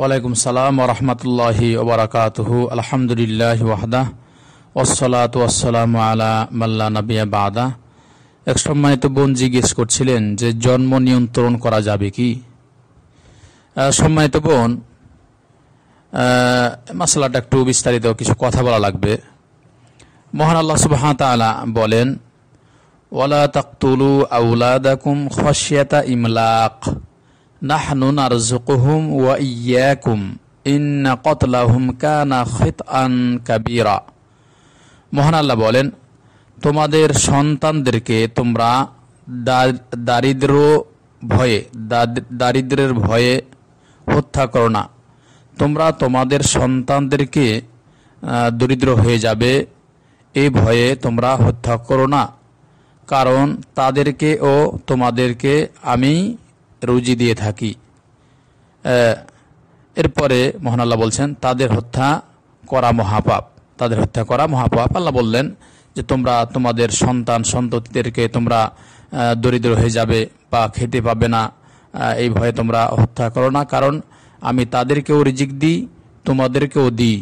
ওয়ালাইকুম সালাম ওরহমতুল্লাহি ওবরাকাতহ আলহামদুলিল্লাহ ওয়াহদা ওসলাত ওয়াসালাম আলা মাল্লা নবিয়া বাদা এক সম্মানিত বোন জিজ্ঞেস করছিলেন যে জন্ম নিয়ন্ত্রণ করা যাবে কি সম্মানিত বোন মশলাটা একটু বিস্তারিত কিছু কথা বলা লাগবে মহান আল্লাহ সুবাহ বলেন ওয়ালা তাকতুলু আউলাদাকুম খসিয়াতা ইমলাক নাহনু ওয়া বলেন তোমাদের সন্তানদেরকে তোমরা দারিদ্র ভয়ে দারিদ্রের ভয়ে হত্যা করো না তোমরা তোমাদের সন্তানদেরকে দরিদ্র হয়ে যাবে এই ভয়ে তোমরা হত্যা করো না কারণ তাদেরকে ও তোমাদেরকে আমি রুজি দিয়ে থাকি এরপরে মোহন আল্লাহ বলছেন তাদের হত্যা করা মহাপাপ তাদের হত্যা করা মহাপাপ আল্লাহ বললেন যে তোমরা তোমাদের সন্তান সন্ততিদেরকে তোমরা দরিদ্র হয়ে যাবে বা খেতে পাবে না এই ভয়ে তোমরা হত্যা করো না কারণ আমি তাদেরকেও রিজিক দিই তোমাদেরকেও দিই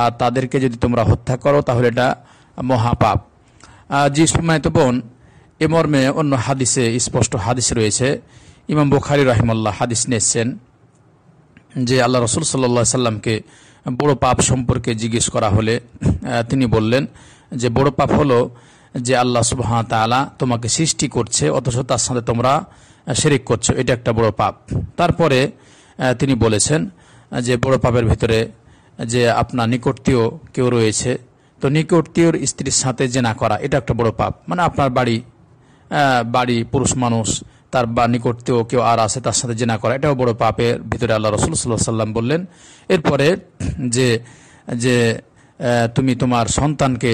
আর তাদেরকে যদি তোমরা হত্যা করো তাহলে এটা মহাপাপ জি সময় তো বোন এ মর্মে অন্য হাদিসে স্পষ্ট হাদিস রয়েছে ইমাম বুখারি রহিমাল্লাহ হাদিস নিয়েছেন যে আল্লাহ রসুল সাল্লা সাল্লামকে বড় পাপ সম্পর্কে জিজ্ঞেস করা হলে তিনি বললেন যে বড় পাপ হলো যে আল্লাহ সুবাহ তালা তোমাকে সৃষ্টি করছে অথচ তার সাথে তোমরা শেরিক করছো এটা একটা বড় পাপ তারপরে তিনি বলেছেন যে বড় পাপের ভিতরে যে আপনার নিকটতীয় কেউ রয়েছে তো নিকটতীয়র স্ত্রীর সাথে জেনা করা এটা একটা বড় পাপ মানে আপনার বাড়ি বাড়ি পুরুষ মানুষ তার বা নিকটতেও কেউ আর আছে তার সাথে জেনা করা এটাও বড় পাপের ভিতরে আল্লাহ রসুল সাল্লাহ সাল্লাম বললেন এরপরে যে যে তুমি তোমার সন্তানকে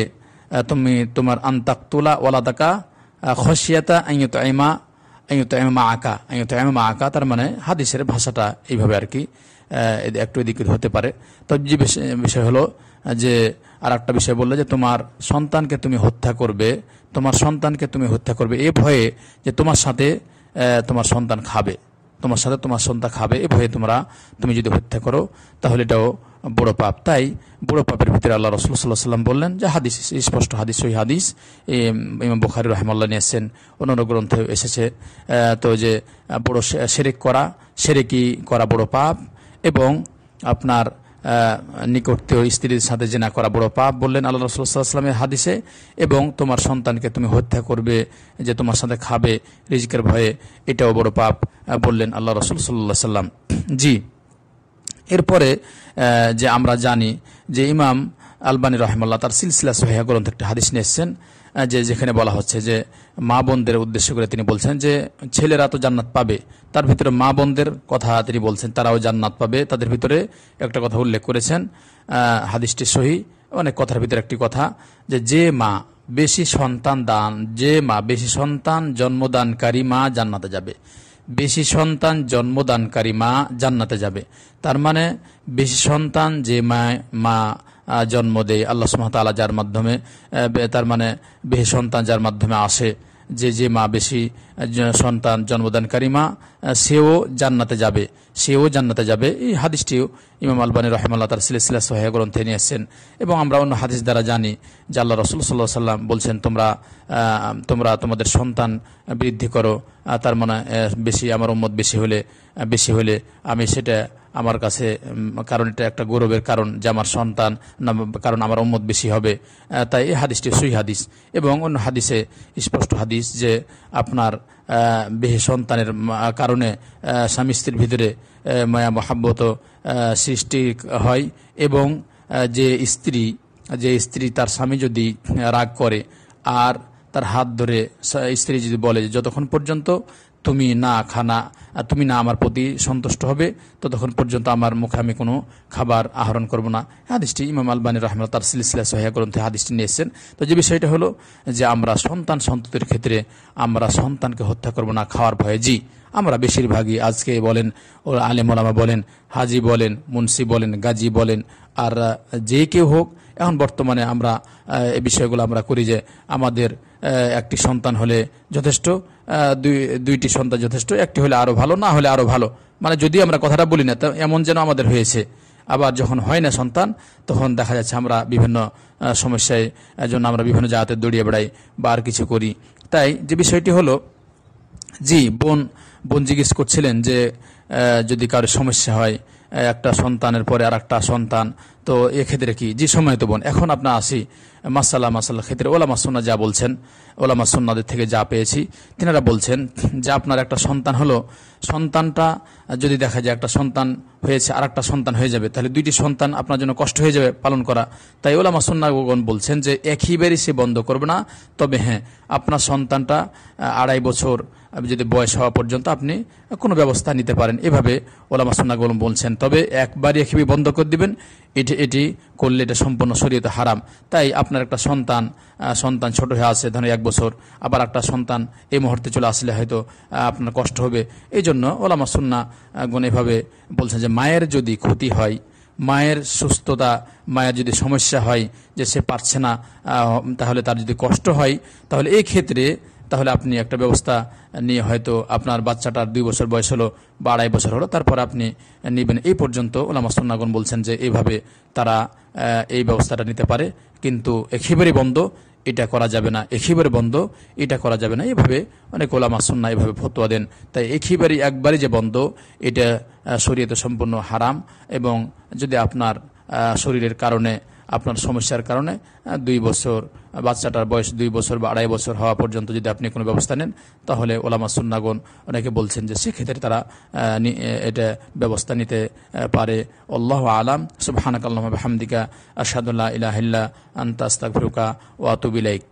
তুমি তোমার আন্তাক তুলা ওয়ালাদাকা খসিয়াতা আইয়ত আইমা আইয়ত আইমা আঁকা আইয়ত আইমা আঁকা তার মানে হাদিসের ভাষাটা এইভাবে আর কি একটু এদিক হতে পারে তো যে বিষয় হলো যে আর একটা বিষয় বললো যে তোমার সন্তানকে তুমি হত্যা করবে তোমার সন্তানকে তুমি হত্যা করবে এ ভয়ে যে তোমার সাথে তোমার সন্তান খাবে তোমার সাথে তোমার সন্তান খাবে এ ভয়ে তোমরা তুমি যদি হত্যা করো তাহলে এটাও বড় পাপ তাই বড় পাপের ভিতরে আল্লাহ রসুল সাল্লাহ সাল্লাম বললেন যে হাদিস স্পষ্ট হাদিস ওই হাদিস ইমাম বুখারি রহমাল্লা নিয়েছেন অন্যান্য গ্রন্থে এসেছে তো যে বড় সেরেক করা সেরেকি করা বড় পাপ এবং আপনার নিকটতীয় স্ত্রীর সাথে জেনা করা বড় পাপ বললেন আল্লাহ রসুল্লাহামের হাদিসে এবং তোমার সন্তানকে তুমি হত্যা করবে যে তোমার সাথে খাবে রিজিকের ভয়ে এটাও বড় পাপ বললেন আল্লাহ রসুল সাল্লাহ সাল্লাম জি এরপরে যে আমরা জানি যে ইমাম আলবানী রহমাল্লাহ তার সিলসিলা সহিয়া গ্রন্থ একটি হাদিস নিয়ে এসছেন যে যেখানে বলা হচ্ছে যে মা বোনদের উদ্দেশ্য করে তিনি বলছেন যে ছেলেরা তো জান্নাত পাবে তার ভিতরে মা বোনদের কথা তিনি বলছেন তারাও জান্নাত পাবে তাদের ভিতরে একটা কথা উল্লেখ করেছেন হাদিসটি সহি অনেক কথার ভিতরে একটি কথা যে যে মা বেশি সন্তান দান যে মা বেশি সন্তান জন্মদানকারী মা জান্নাতে যাবে বেশি সন্তান জন্মদানকারী মা জান্নাতে যাবে তার মানে বেশি সন্তান যে মা মা জন্ম দেয় আল্লাহ সুমতালা যার মাধ্যমে তার মানে বেহে সন্তান যার মাধ্যমে আসে যে যে মা বেশি সন্তান জন্মদানকারী মা সেও জান্নাতে যাবে সেও জান্নাতে যাবে এই হাদিসটিও ইমাম আলবানী রহমাল্লা তার সিলেসিলা সহায় গ্রন্থে নিয়ে এসছেন এবং আমরা অন্য হাদিস দ্বারা জানি যে আল্লাহ রসুল সাল্লাহ সাল্লাম বলছেন তোমরা তোমরা তোমাদের সন্তান বৃদ্ধি করো তার মানে বেশি আমার উম্মত বেশি হলে বেশি হলে আমি সেটা আমার কাছে কারণ এটা একটা গৌরবের কারণ যে আমার সন্তান কারণ আমার উম্মত বেশি হবে তাই এই হাদিসটি সুই হাদিস এবং অন্য হাদিসে স্পষ্ট হাদিস যে আপনার বেহে সন্তানের কারণে স্বামী স্ত্রীর ভিতরে মায়া মহাব্বত সৃষ্টি হয় এবং যে স্ত্রী যে স্ত্রী তার স্বামী যদি রাগ করে আর তার হাত ধরে স্ত্রী যদি বলে যে যতক্ষণ পর্যন্ত তুমি না খানা তুমি না আমার প্রতি সন্তুষ্ট হবে ততক্ষণ পর্যন্ত আমার মুখে আমি কোনো খাবার আহরণ করব না হাদিসটি ইমাম আলবানী রহমান তার সিলসিলা সহায়া গ্রন্থে হাদিসটি নিয়ে এসেছেন তো যে বিষয়টা হলো যে আমরা সন্তান সন্ততির ক্ষেত্রে আমরা সন্তানকে হত্যা করব না খাওয়ার ভয়ে জি আমরা বেশিরভাগই আজকে বলেন ও আলেমলামা বলেন হাজি বলেন মুন্সি বলেন গাজী বলেন আর যে কেউ হোক এখন বর্তমানে আমরা এই বিষয়গুলো আমরা করি যে আমাদের একটি সন্তান হলে যথেষ্ট দুই দুইটি সন্তান যথেষ্ট একটি হলে আরও ভালো না হলে আরও ভালো মানে যদি আমরা কথাটা বলি না এমন যেন আমাদের হয়েছে আবার যখন হয় না সন্তান তখন দেখা যাচ্ছে আমরা বিভিন্ন সমস্যায় জন্য আমরা বিভিন্ন জায়গাতে দৌড়িয়ে বেড়াই বা আর কিছু করি তাই যে বিষয়টি হলো জি বোন বোন জিজ্ঞেস করছিলেন যে যদি কারোর সমস্যা হয় একটা সন্তানের পরে আর একটা সন্তান তো এক্ষেত্রে কি যে সময় তো বোন এখন আপনার আসি মাসাল্লাহ মাসাল্লাহ ক্ষেত্রে ওলামা সুন্না যা বলছেন ওলামা সুন্নাদের থেকে যা পেয়েছি তেনারা বলছেন যে আপনার একটা সন্তান হলো সন্তানটা যদি দেখা যায় একটা সন্তান হয়েছে আর একটা সন্তান হয়ে যাবে তাহলে দুইটি সন্তান আপনার জন্য কষ্ট হয়ে যাবে পালন করা তাই ওলামা সুন্নাগণ বলছেন যে একইবারই সে বন্ধ করবে না তবে হ্যাঁ আপনার সন্তানটা আড়াই বছর যদি বয়স হওয়া পর্যন্ত আপনি কোনো ব্যবস্থা নিতে পারেন এভাবে ওলামা সুন্নাগণ বলছেন তবে একবারই একইবি বন্ধ করে দিবেন এটি এটি করলে এটা সম্পূর্ণ শরীয়তে হারাম তাই আপনার একটা সন্তান সন্তান ছোট হয়ে আছে ধরো এক বছর আবার একটা সন্তান এই মুহূর্তে চলে আসলে হয়তো আপনার কষ্ট হবে এই জন্য ওলামা সুন্না গুণ এভাবে বলছেন যে মায়ের যদি ক্ষতি হয় মায়ের সুস্থতা মায়ের যদি সমস্যা হয় যে সে পারছে না তাহলে তার যদি কষ্ট হয় তাহলে এই ক্ষেত্রে তাহলে আপনি একটা ব্যবস্থা নিয়ে হয়তো আপনার বাচ্চাটার দুই বছর বয়স হলো বা আড়াই বছর হলো তারপর আপনি নেবেন এই পর্যন্ত ওলামাসন্নাগন বলছেন যে এইভাবে তারা এই ব্যবস্থাটা নিতে পারে কিন্তু একেবারে বন্ধ এটা করা যাবে না একেবারে বন্ধ এটা করা যাবে না এভাবে অনেক ওলামা সন্না এভাবে ফতোয়া দেন তাই একেবারে একবারে যে বন্ধ এটা শরীয়তে সম্পূর্ণ হারাম এবং যদি আপনার শরীরের কারণে আপনার সমস্যার কারণে দুই বছর বাচ্চাটার বয়স দুই বছর বা আড়াই বছর হওয়া পর্যন্ত যদি আপনি কোনো ব্যবস্থা নেন তাহলে ওলামা সুন্নাগণ অনেকে বলছেন যে সেক্ষেত্রে তারা এটা ব্যবস্থা নিতে পারে আল্লাহ আলাম সুবাহানকাল্লাহ হামদিকা আসাদুল্লাহ ইলাহিল্লা আন্তাস্তাক ফিরুকা ওয়াতুবিলাইক